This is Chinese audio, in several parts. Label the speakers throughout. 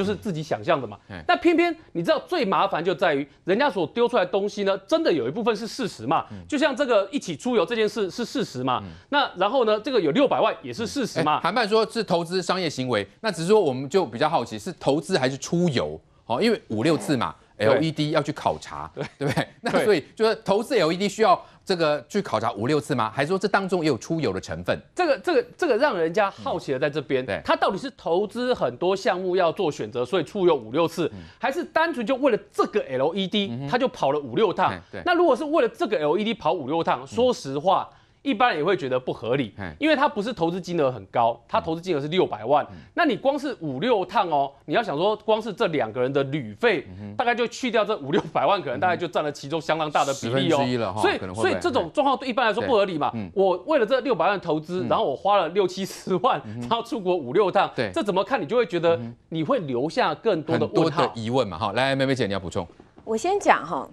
Speaker 1: 就是自己想象的嘛，但偏偏你知道最麻烦就在于人家所丢出来东西呢，真的有一部分是事实嘛。就像这个一起出游这件事是事实嘛，那然后呢，这个有六百万也是事实嘛。韩办说是投资商业行为，那只是说我们就比较
Speaker 2: 好奇是投资还是出游，哦，因为五六次嘛，LED 要去考察，对对不对？那所以就是投资 LED 需要。这个去考察五六次吗？还是说这当中也有出游
Speaker 1: 的成分？这个、这个、这个，让人家好奇的在这边，他到底是投资很多项目要做选择，所以出游五六次，还是单纯就为了这个 LED，他就跑了五六趟？那如果是为了这个 LED 跑五六趟，说实话。一般也会觉得不合理，因为它不是投资金额很高，它投资金额是六百万，那你光是五六趟哦，你要想说光是这两个人的旅费，大概就去掉这五六百万，可能大概就占了其中相当大的比例哦。所以所以这种状况对一般来说不合理嘛？我为了这六百万投资，然后我花了六七十万，然后出国五六趟，这怎么看你就会觉得你会留下更
Speaker 3: 多的问号？多的
Speaker 2: 疑问嘛，哈。来，梅梅姐，你要补充？
Speaker 3: 我先讲哈，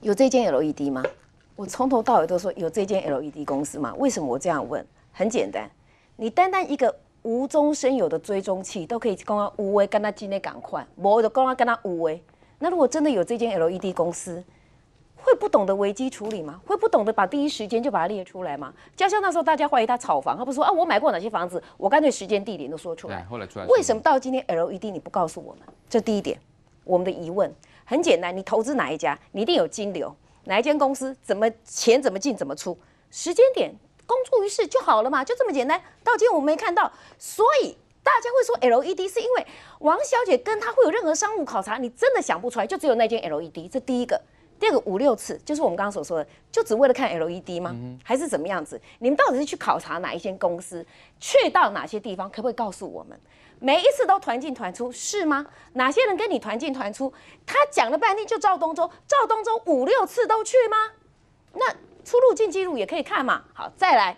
Speaker 3: 有这件 LED 吗？我从头到尾都说有这间 LED 公司吗？为什么我这样问？很简单，你单单一个无中生有的追踪器都可以公他。无为跟他今天赶快，不就公安跟他无为。那如果真的有这间 LED 公司，会不懂得危机处理吗？会不懂得把第一时间就把它列出来吗？加上那时候大家怀疑他炒房，他不说啊，我买过哪些房子？我干脆时间地点都说出来。
Speaker 2: 后来出来。为什
Speaker 3: 么到今天 LED 你不告诉我们？这第一点，我们的疑问很简单：你投资哪一家？你一定有金流。哪一间公司怎么钱怎么进怎么出？时间点公诸于世就好了嘛，就这么简单。到今天我没看到，所以大家会说 LED 是因为王小姐跟他会有任何商务考察，你真的想不出来，就只有那间 LED。这第一个。第二个五六次，就是我们刚刚所说的，就只为了看 LED 吗？还是怎么样子？你们到底是去考察哪一些公司？去到哪些地方？可不可以告诉我们？每一次都团进团出是吗？哪些人跟你团进团出？他讲了半天就赵东周，赵东周五六次都去吗？那出入境记录也可以看嘛。好，再来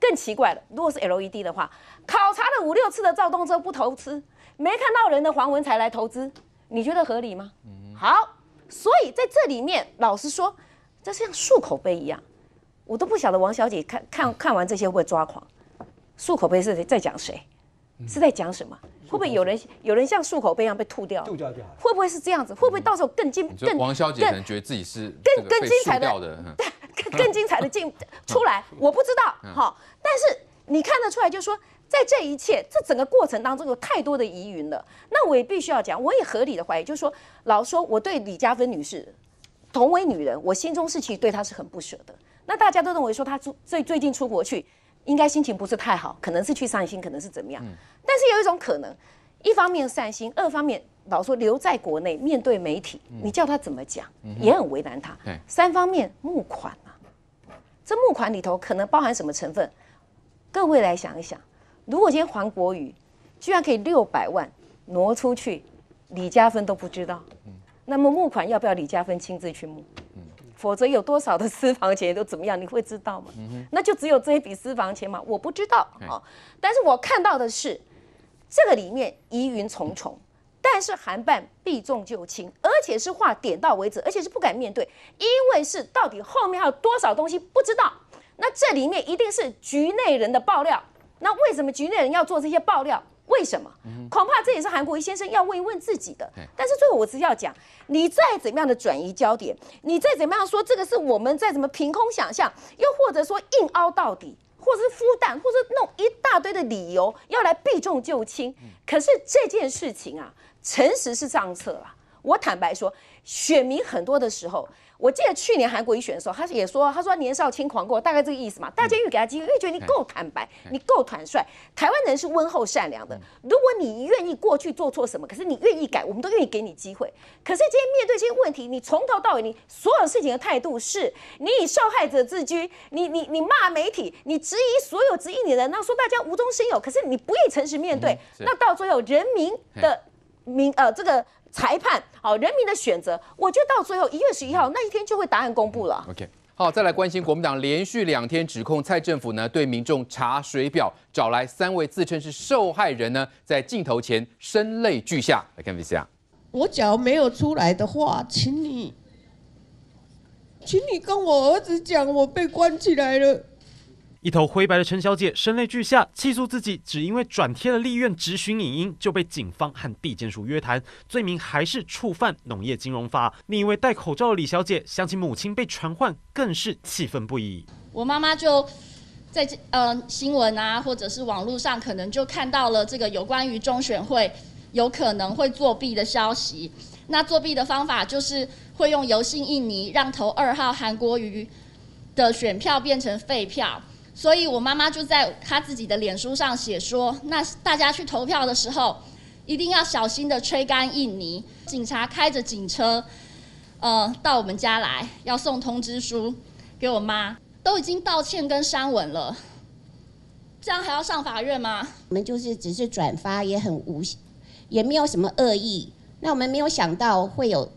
Speaker 3: 更奇怪了，如果是 LED 的话，考察了五六次的赵东周不投资，没看到人的黄文才来投资，你觉得合理吗？好。所以在这里面，老实说，这是像漱口杯一样，我都不晓得王小姐看看看完这些会不会抓狂。漱口杯是在讲谁？是在讲什么？会不会有人有人像漱口杯一样被吐掉？会不会是这样子？会不会到时候更精？更王小姐可能
Speaker 2: 觉得自己是更更精彩的，对，
Speaker 3: 更更精彩的进出来，我不知道哈。但是你看得出来，就说。在这一切，这整个过程当中有太多的疑云了。那我也必须要讲，我也合理的怀疑，就是说，老说我对李嘉芬女士，同为女人，我心中是其实对她是很不舍的。那大家都认为说她出最最近出国去，应该心情不是太好，可能是去散心，可能是怎么样。嗯。但是有一种可能，一方面散心，二方面老说留在国内面对媒体，你叫她怎么讲，也很为难她。三方面募款啊，这募款里头可能包含什么成分？各位来想一想。如果今天黄国宇居然可以六百万挪出去，李嘉芬都不知道。那么募款要不要李嘉芬亲自去募？否则有多少的私房钱都怎么样？你会知道吗？那就只有这一笔私房钱嘛，我不知道啊。但是我看到的是，这个里面疑云重重，但是韩办避重就轻，而且是话点到为止，而且是不敢面对，因为是到底后面还有多少东西不知道。那这里面一定是局内人的爆料。那为什么局内人要做这些爆料？为什么？恐怕这也是韩国瑜先生要问一问自己的。但是最后我只是要讲，你再怎么样的转移焦点，你再怎么样说这个是我们在怎么凭空想象，又或者说硬凹到底，或者是孵蛋，或者弄一大堆的理由要来避重就轻。可是这件事情啊，诚实是上策啊。我坦白说，选民很多的时候。我记得去年韩国一选的时候，他也说：“他说年少轻狂过，大概这个意思嘛。”大家越给他机会，越觉得你够坦白，你够坦率。台湾人是温厚善良的，如果你愿意过去做错什么，可是你愿意改，我们都愿意给你机会。可是今天面对这些问题，你从头到尾，你所有事情的态度是，你以受害者自居，你你你骂媒体，你质疑所有质疑你的人，那说大家无中生有，可是你不意诚实面对，那到最后人民的民呃这个。裁判，好，人民的选择，我觉得到最后一月十一号那一天就会答案公布了。OK，
Speaker 2: 好，再来关心国民党连续两天指控蔡政府呢对民众查水表，找来三位自称是受害人呢，在镜头前声泪俱下，来看一下。
Speaker 4: 我脚没有出来的话，请你，请你跟我儿子讲，我被关起来了。一头灰
Speaker 1: 白的陈小姐声泪俱下，气诉自己只因为转贴了立院直询影音，就被警方和地检署约谈，罪名还是触犯农业金融法。另一位戴口罩的李小姐想起母亲被传唤，更是气愤不已。
Speaker 5: 我妈妈就在呃新闻啊，或者是网络上，可能就看到了这个有关于中选会有可能会作弊的消息。那作弊的方法就是会用油性印泥，让投二号韩国瑜的选票变成废票。所以，我妈妈就在她自己的脸书上写说：“那大家去投票的时候，一定要小心的吹干印泥。警察开着警车，呃，到我们家来要送通知书给我妈，都已经道歉跟删文了，这样还要上法院吗？我们就是只是转发，也很无，
Speaker 3: 也没有什么恶意。那我们没有想到会有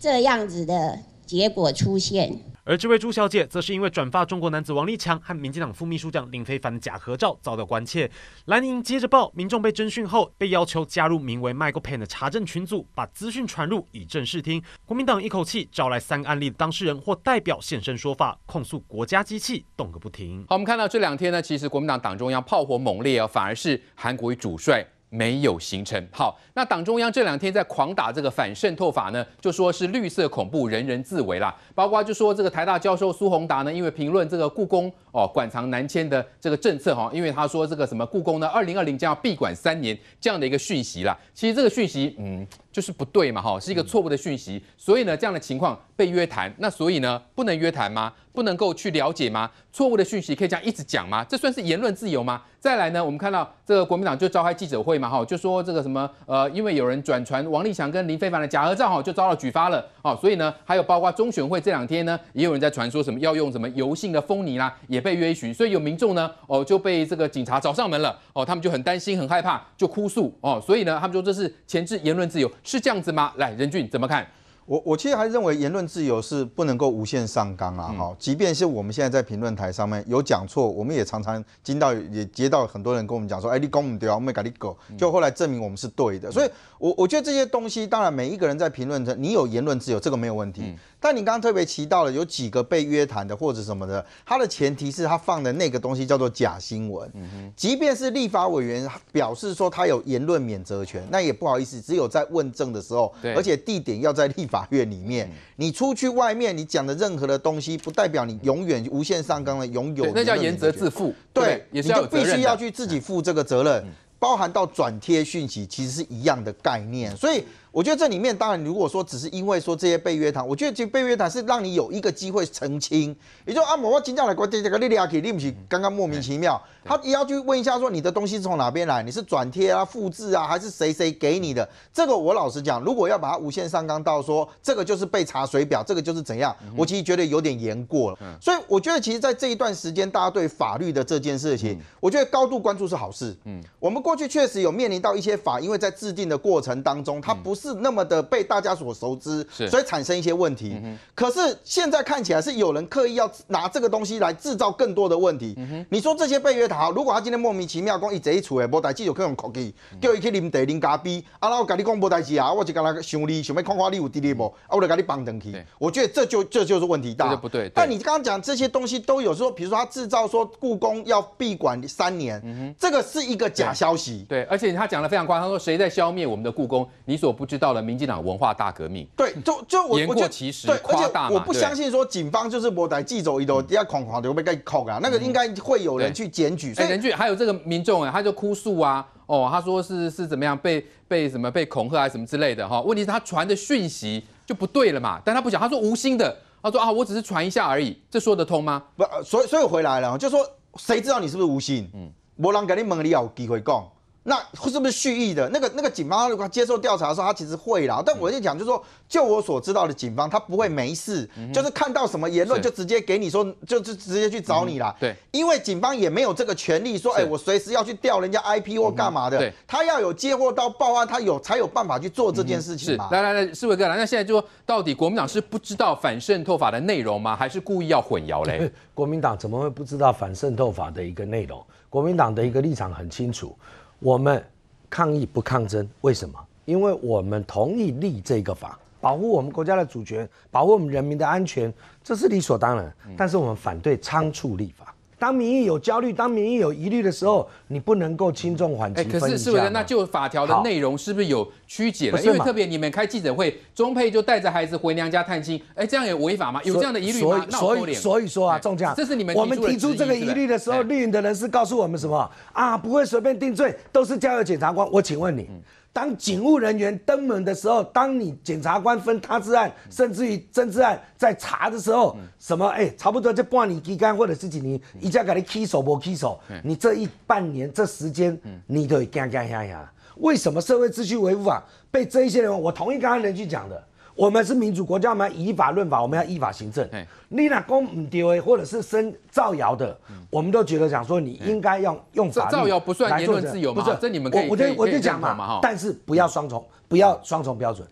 Speaker 3: 这样子的结果出现。
Speaker 1: 而这位朱小姐则是因为转发中国男子王立强和民进党副秘书长林非凡的假合照遭到关切。蓝营接着报，民众被征讯后被要求加入名为 “Michael Pan” 的查证群组，把资讯传入以正视听。国民党一口气招来三个案例的当事人或代表现身说法，控诉国家机器动个不停。好，我们看到这
Speaker 2: 两天呢，其实国民党党中央炮火猛烈啊，反而是韩国为主帅。没有形成好，那党中央这两天在狂打这个反渗透法呢，就说是绿色恐怖，人人自危啦。包括就说这个台大教授苏宏达呢，因为评论这个故宫哦馆藏南迁的这个政策哈，因为他说这个什么故宫呢，二零二零将要闭馆三年这样的一个讯息啦。其实这个讯息嗯就是不对嘛哈，是一个错误的讯息，所以呢这样的情况被约谈，那所以呢不能约谈吗？不能够去了解吗？错误的讯息可以这样一直讲吗？这算是言论自由吗？再来呢，我们看到这个国民党就召开记者会嘛，哈，就说这个什么呃，因为有人转传王立强跟林非凡的假合照，哈，就遭到举发了，哦，所以呢，还有包括中选会这两天呢，也有人在传说什么要用什么油性的封泥啦，也被约询，所以有民众呢，哦，就被这个警察找上门了，哦，他们就很担心很害怕，就哭诉，哦，所以呢，他们说这是前置言论自由，是这样子吗？来，任俊怎么看？
Speaker 6: 我我其实还认为言论自由是不能够无限上纲啊，哈！即便是我们现在在评论台上面有讲错，我们也常常听到也接到很多人跟我们讲说，哎，你讲我对啊，我们跟你搞，就后来证明我们是对的。所以，我我觉得这些东西，当然每一个人在评论层，你有言论自由，这个没有问题。但你刚刚特别提到了有几个被约谈的或者什么的，他的前提是他放的那个东西叫做假新闻。嗯哼，即便是立法委员表示说他有言论免责权，那也不好意思，只有在问政的时候，而且地点要在立法院里面。你出去外面，你讲的任何的东西，不代表你永远无限上纲的拥有。那叫言责自负，对，也是必须要去自己负这个责任，包含到转贴讯息，其实是一样的概念，所以。我觉得这里面当然，如果说只是因为说这些被约谈，我觉得被约谈是让你有一个机会澄清。也就啊，我今天来关注这个莉莉亚克利不奇，刚刚莫名其妙，他也要去问一下说你的东西从哪边来，你是转贴啊、复制啊，还是谁谁给你的？这个我老实讲，如果要把它无限上纲到说这个就是被查水表，这个就是怎样，我其实觉得有点严过了。所以我觉得其实，在这一段时间，大家对法律的这件事情，我觉得高度关注是好事。嗯，我们过去确实有面临到一些法，因为在制定的过程当中，它不是。是那么的被大家所熟知，所以产生一些问题。可是现在看起来是有人刻意要拿这个东西来制造更多的问题。你说这些贝约塔，如果他今天莫名其妙讲一贼一出的无代志，就可能哭去，叫他去啉茶啉咖啡。啊，然后跟你讲无代志啊，我就跟他想你，想要看看你有滴滴无，啊，我就跟你绑登去。我觉得这就这就是问题大。不对。但你刚刚讲这些东西都有说，比如说他制造说故宫要闭馆三年，这个是一个假消息。
Speaker 2: 对，而且他讲的非常夸张，他说谁在消灭我们的故宫？你所不。就到了民进党文化大革命，对，就
Speaker 6: 就我言过其实，夸大我不相信说警方就是我在记走一头，底下狂狂的被给恐啊，那个应该会有人去检举。哎，人去，
Speaker 2: 还有这个民众哎，他就哭诉啊，哦，他说是是怎么样被被什么被恐吓还是什么之类的哈。问题是他传的讯息就不对了嘛，但他不讲，他说无心的，他说啊，我只是传一下而已，这说得通吗？
Speaker 6: 不，所以所以回来了，就说谁知道你是不是无心？嗯，我人给你问，你要有机会讲。那是不是蓄意的？那个那个警方如果接受调查的时候，他其实会啦。但我就讲，就说就我所知道的，警方他不会没事，就是看到什么言论就直接给你说，就就直接去找你啦。对，因为警方也没有这个权利说，哎，我随时要去调人家 IP 或干嘛的。对，他要有接获到报案，他有才有办法去做这件事情嘛。
Speaker 2: 来来来，四位哥，那现在就说到底国民党是不知道反渗透法的内容吗？还是故意要混淆嘞？
Speaker 7: 国民党怎么会不知道反渗透法的一个内容？国民党的一个立场很清楚。我们抗议不抗争，为什么？因为我们同意立这个法，保护我们国家的主权，保护我们人民的安全，这是理所当然。但是我们反对仓促立法。当民意有焦虑，当民意有疑虑的时候，你不能够轻重缓急。可是是不是那
Speaker 2: 就法条的内容是不是有曲解了？因为特别你们开记者会，钟佩就带着孩子回娘家探亲，哎，这样也违法吗？有这样的疑虑吗？闹过所以所以说
Speaker 7: 啊，中奖。这是你们我们提出这个疑虑的时候，绿营的人士告诉我们什么啊？不会随便定罪，都是交由检察官。我请问你。当警务人员登门的时候，当你检察官分他治案，甚至于政治案在查的时候，什么哎，差不多就半年几干或者是几年，一家给你起手不起手，你这一半年这时间，你都干干吓吓。为什么社会秩序维护法被这些人？我同意刚刚人去讲的。我们是民主国家我要以法论法，我们要依法行政。你那公唔丢诶，或者是生造谣的，我们都觉得讲说你应该用用法。造谣不算言论自由不是，这你们可以。我就我就讲嘛但是不要双重，不要双重标准，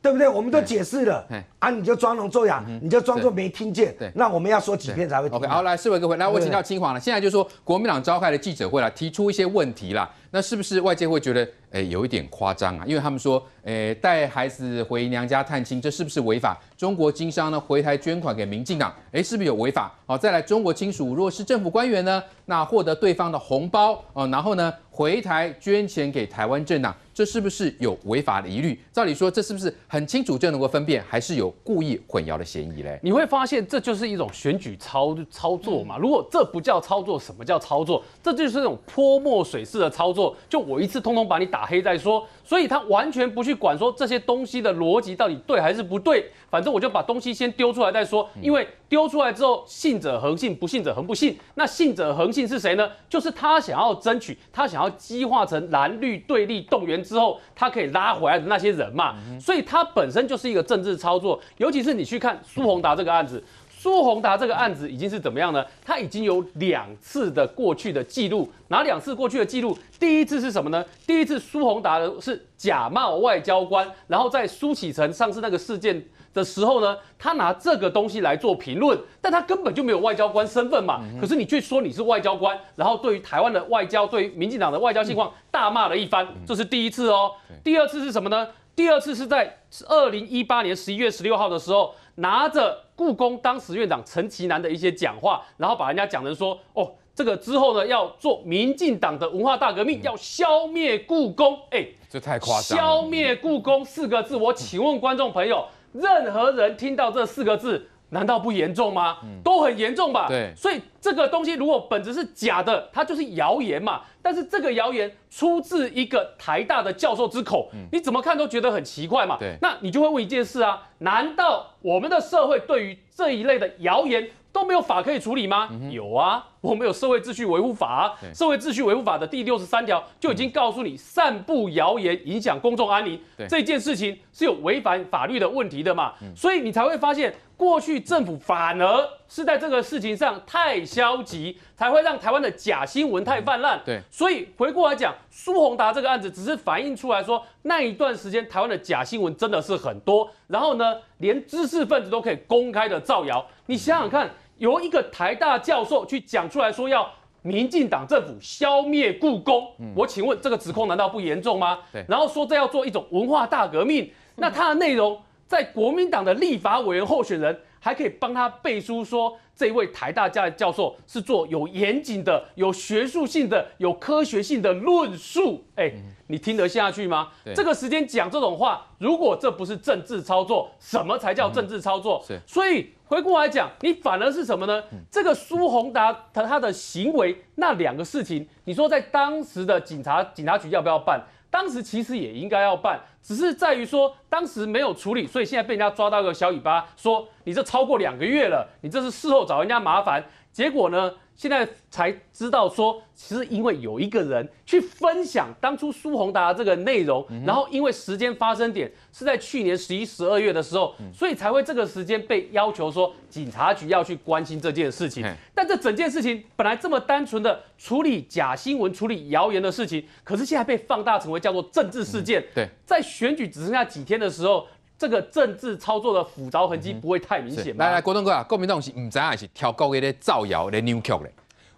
Speaker 7: 对不对？我们都解释了，啊，你就装聋作哑，你就装作没听见。那我们要说几遍才会 o k 好，来，四位各位，来，我请教
Speaker 2: 青华了。现在就说国民党召开的记者会了，提出一些问题了。那是不是外界会觉得，诶，有一点夸张啊？因为他们说，诶，带孩子回娘家探亲，这是不是违法？中国经商呢，回台捐款给民进党，诶，是不是有违法？哦，再来，中国亲属如果是政府官员呢，那获得对方的红包哦，然后呢，回台捐钱给台湾政党，这是不是有违法的疑虑？照理说，这是不是很清楚就能够分辨，还是有故意混淆的嫌
Speaker 1: 疑嘞？你会发现，这就是一种选举操操作嘛？如果这不叫操作，什么叫操作？这就是那种泼墨水式的操作。就我一次，通通把你打黑再说，所以他完全不去管说这些东西的逻辑到底对还是不对，反正我就把东西先丢出来再说，因为丢出来之后，信者恒信，不信者恒不信。那信者恒信是谁呢？就是他想要争取，他想要激化成蓝绿对立动员之后，他可以拉回来的那些人嘛。所以他本身就是一个政治操作，尤其是你去看苏宏达这个案子。苏宏达这个案子已经是怎么样呢？他已经有两次的过去的记录，哪两次过去的记录。第一次是什么呢？第一次苏宏达的是假冒外交官，然后在苏启成上次那个事件的时候呢，他拿这个东西来做评论，但他根本就没有外交官身份嘛。可是你却说你是外交官，然后对于台湾的外交，对于民进党的外交情况大骂了一番，这是第一次哦。第二次是什么呢？第二次是在二零一八年十一月十六号的时候。拿着故宫当时院长陈其南的一些讲话，然后把人家讲成说：“哦，这个之后呢要做民进党的文化大革命，要消灭故宫。”哎，这太夸张！消灭故宫四个字，我请问观众朋友，任何人听到这四个字，难道不严重吗？都很严重吧？对，所以。这个东西如果本质是假的，它就是谣言嘛。但是这个谣言出自一个台大的教授之口，你怎么看都觉得很奇怪嘛。对，那你就会问一件事啊：难道我们的社会对于这一类的谣言都没有法可以处理吗？有啊，我们有社会秩序维护法。社会秩序维护法的第六十三条就已经告诉你，散布谣言影响公众安宁这件事情是有违反法律的问题的嘛。所以你才会发现，过去政府反而是在这个事情上太。消极才会让台湾的假新闻太泛滥。对，所以回过来讲，苏宏达这个案子只是反映出来说，那一段时间台湾的假新闻真的是很多。然后呢，连知识分子都可以公开的造谣。你想想看，由一个台大教授去讲出来说，要民进党政府消灭故宫，我请问这个指控难道不严重吗？对，然后说这要做一种文化大革命，那它的内容在国民党的立法委员候选人。还可以帮他背书，说这位台大教教授是做有严谨的、有学术性的、有科学性的论述。哎，你听得下去吗？这个时间讲这种话，如果这不是政治操作，什么才叫政治操作？所以回顾来讲，你反而是什么呢？这个苏宏达他他的行为那两个事情，你说在当时的警察警察局要不要办？当时其实也应该要办，只是在于说当时没有处理，所以现在被人家抓到个小尾巴，说你这超过两个月了，你这是事后找人家麻烦。结果呢？现在才知道说，实因为有一个人去分享当初苏宏达这个内容，然后因为时间发生点是在去年十一、十二月的时候，所以才会这个时间被要求说警察局要去关心这件事情。但这整件事情本来这么单纯的处理假新闻、处理谣言的事情，可是现在被放大成为叫做政治事件。对，在选举只剩下几天的时候。这个政治操作的复杂痕迹不会太明显。来来，国
Speaker 2: 栋哥啊，国民党是唔知还是挑高嘅咧造谣咧扭曲咧。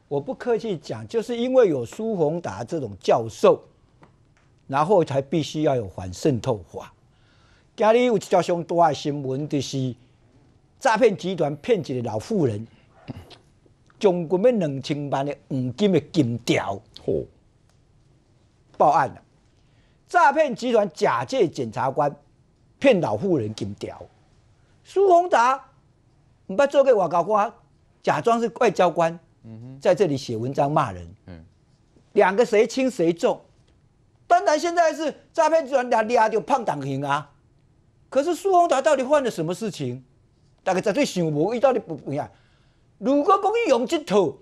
Speaker 4: 我不客气讲，就是因为有苏宏达这种教授，然后才必须要有反渗透法。今日我只叫兄大爱新闻，就是诈骗集团骗一个老妇人，将佮佮两千万的黄金的金条报案了。诈骗集团假借检察官。骗老妇人金条，苏宏达，你捌做过外交官，假装是外交官，在这里写文章骂人。嗯，两个谁轻谁重？当然现在是诈骗集团俩俩就胖党刑啊。可是苏宏达到底犯了什么事情？大家绝对想无，到底不不一样。如果讲伊用这套，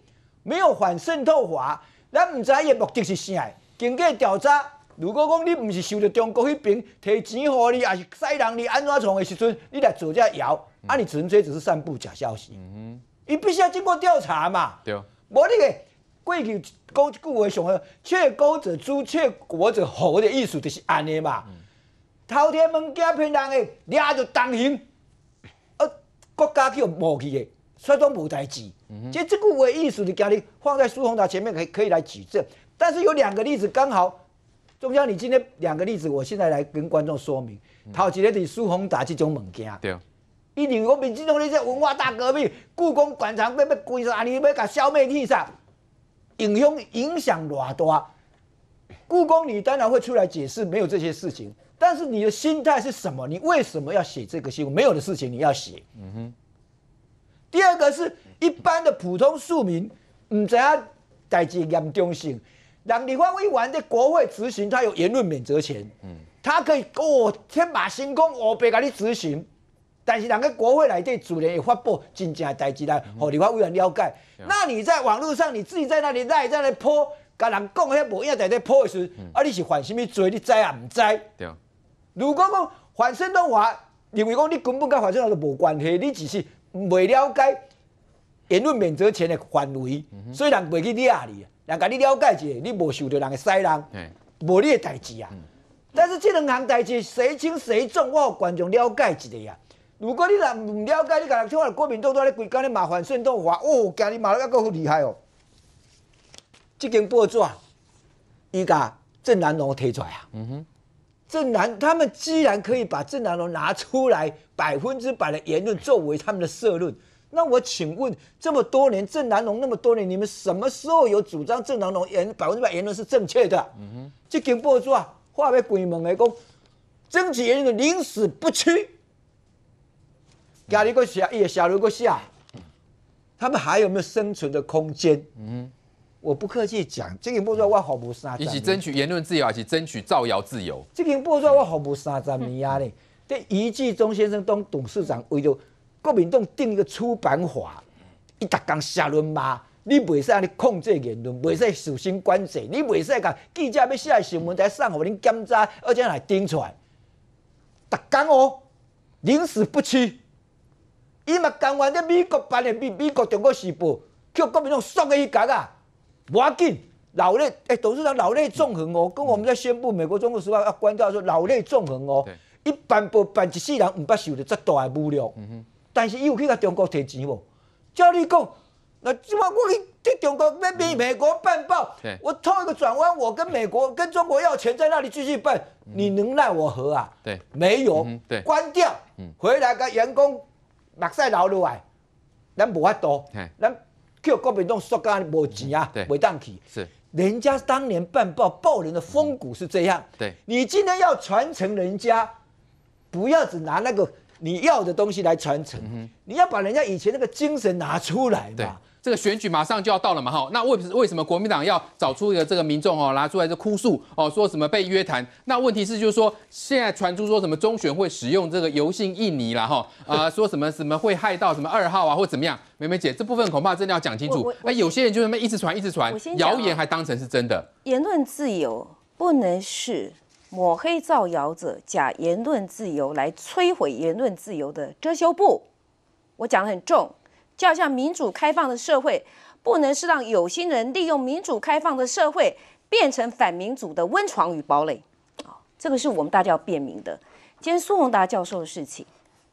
Speaker 4: 没有反渗透法，咱唔知伊的目的是啥。经过调查。如果讲你毋是想着中国迄边提钱，互你，也是使人你安怎从的时阵，你来做只谣，啊，你纯粹只是散布假消息，你必须要经过调查嘛。对。无你个，贵求一句话，上，窃钩者诛，窃国者侯的意思就是安尼嘛。偷天物件骗人诶，抓就当刑，啊，国家叫无去诶，说都无代志。即、即这句话意思你讲，你放在苏宏达前面，可可以来举证。但是有两个例子刚好。我叫你今天两个例子，我现在来跟观众说明。头一个对苏宏达这种物件，一年我们民众那些文化大革命，故宫、馆藏被被关上，你要佮消灭掉上，影响影响偌大。故宫你当然会出来解释没有这些事情，但是你的心态是什么？你为什么要写这个新闻？没有的事情你要写。嗯哼。第二个是一般的普通庶民，唔知啊大事严重性。人立法委员在国会执行，他有言论免责权，嗯，他可以哦天马行空，我白给你执行，但是两个国会来对主然会发布真正的代志来，让立法委员了解。那你在网络上，你自己在那里赖，在那泼，跟人讲黑不黑，在那泼是，啊你是犯什么罪，你知啊？唔知？对如果讲反孙东华，认为讲你根本跟反孙东华无关系，你只是未了解言论免责权的范围，所以人袂去理你。人甲你了解一下，你无受着人的骚人，无你嘅代志啊。但是这两项代志谁轻谁重，我有观众了解一下如果你若唔了解，你甲人听话国民党在咧规家咧麻烦孙中华，哦，今日骂烦够厉害哦。这间报纸啊，依个郑南龙提出来啊。嗯哼，郑南他们居然可以把郑南龙拿出来百分之百的言论作为他们的社论。那我请问，这么多年郑南农那么多年，你们什么时候有主张郑南农言百分之百言论是正确的？嗯哼，这金报说啊，话要关门的讲，争取言论的宁死不屈，加你个写，伊个写，个写，他们还有没有生存的空间？嗯，我不客气讲，这个报说，我好不杀。一起争
Speaker 2: 取言论自由，一起争取造谣自由。
Speaker 4: 这金报说，我好不杀，咱们压力。这一季忠先生当董事长，为了。国民党定一个出版法，伊逐工写轮骂，你袂使安尼控制言论，袂使首先管制，你袂使甲记者要写新闻在送互恁检查，而且来盯出来，逐工哦，宁死不屈。伊嘛讲完，咧美国办的美美国中国时报，叫国民党送个伊夹啊，要紧，老泪，哎，董事长老泪纵横哦，跟我们在宣布美国中国时报要关掉说老泪纵横哦，一般不办一世人毋捌受着这大诶侮辱。但是伊有去甲中国摕钱无？叫你讲，那怎么我去中国要美美国办报？我套一个转弯，我跟美国跟中国要钱，在那里继续办，你能奈我何啊？没有，关掉，回来个员工马赛劳落来，咱无法度，咱叫国民党说干冇钱啊，冇档去。是人家当年办报报人的风骨是这样，对你今天要传承人家，不要只拿那个。你要的东西来传承，你要把人家以前那个精神拿出来嘛？对。
Speaker 2: 这个选举马上就要到了嘛？哈，那为为什么国民党要找出这个民众哦，拿出来这哭诉哦，说什么被约谈？那问题是就是说，现在传出说什么中选会使用这个油性印泥啦，哈？啊，说什么什么会害到什么二号啊，或怎么样？梅梅姐，这部分恐怕真的要讲清楚。哎，有些人就那么一直传一直传，谣言还当成是真的。
Speaker 3: 言论自由不能是。抹黑造谣者，假言论自由来摧毁言论自由的遮羞布，我讲的很重，就向民主开放的社会，不能是让有心人利用民主开放的社会变成反民主的温床与堡垒。啊，这个是我们大家要辨明的。今天苏宏达教授的事情，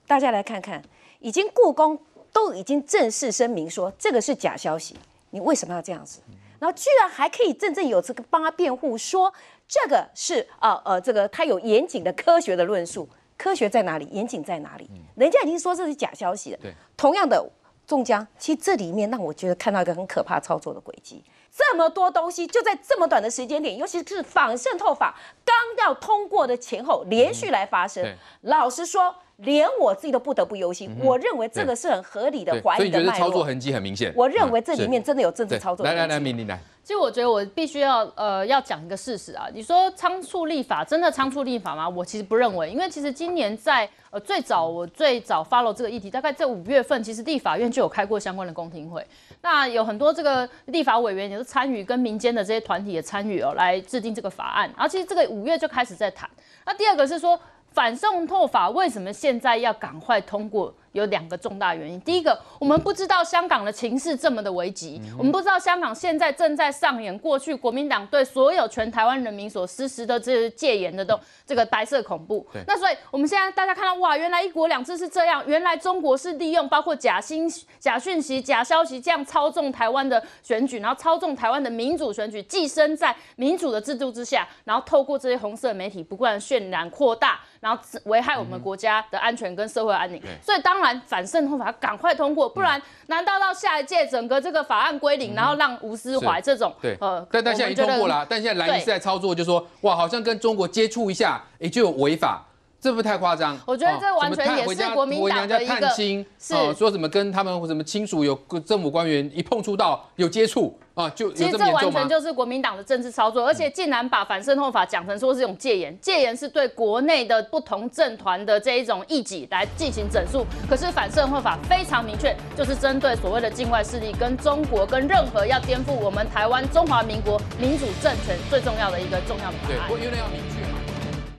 Speaker 3: 大家来看看，已经故宫都已经正式声明说这个是假消息，你为什么要这样子？然后居然还可以振正有词帮他辩护，说这个是呃呃，这个他有严谨的科学的论述，科学在哪里，严谨在哪里？人家已经说这是假消息了。对，同样的中江，其实这里面让我觉得看到一个很可怕操作的轨迹，这么多东西就在这么短的时间点，尤其是仿渗透法刚要通过的前后连续来发生。老实说。连我自己都不得不忧心，我认为这个是
Speaker 5: 很合理的怀疑。所以觉得操作痕
Speaker 2: 迹很明显？我认为这里面真的有政治操作。来来来，米玲来。
Speaker 5: 其实我觉得我必须要呃要讲一个事实啊。你说仓促立法，真的仓促立法吗？我其实不认为，因为其实今年在呃最早我最早 follow 这个议题，大概在五月份，其实立法院就有开过相关的公听会。那有很多这个立法委员也是参与，跟民间的这些团体也参与哦，来制定这个法案。而其实这个五月就开始在谈。那第二个是说。反送透法为什么现在要赶快通过？有两个重大原因。第一个，我们不知道香港的情势这么的危急，我们不知道香港现在正在上演过去国民党对所有全台湾人民所实施的这戒严的东这个白色恐怖。那所以，我们现在大家看到，哇，原来一国两制是这样，原来中国是利用包括假新、假讯息、假消息这样操纵台湾的选举，然后操纵台湾的民主选举，寄生在民主的制度之下，然后透过这些红色媒体不断渲染扩大，然后危害我们国家的安全跟社会安宁。所以当然反渗透法赶快通过，不然难道到下一届整个这个法案归零，然后让吴思怀这种？对，呃，但但现在已通过了，但现在蓝是在
Speaker 2: 操作，就说哇，好像跟中国接触一下，哎，就有违法，这不太夸张？我觉得这完全也是国民党的一个，是说什么跟他们或什么亲属有政府官员一碰触到有接触。啊，就其实这完全就
Speaker 5: 是国民党的政治操作，而且竟然把反渗透法讲成说是一种戒严，戒严是对国内的不同政团的这一种异己来进行整肃。可是反渗透法非常明确，就是针对所谓的境外势力跟中国跟任何要颠覆我们台湾中华民国民主政权最重要的一个重要法
Speaker 2: 案。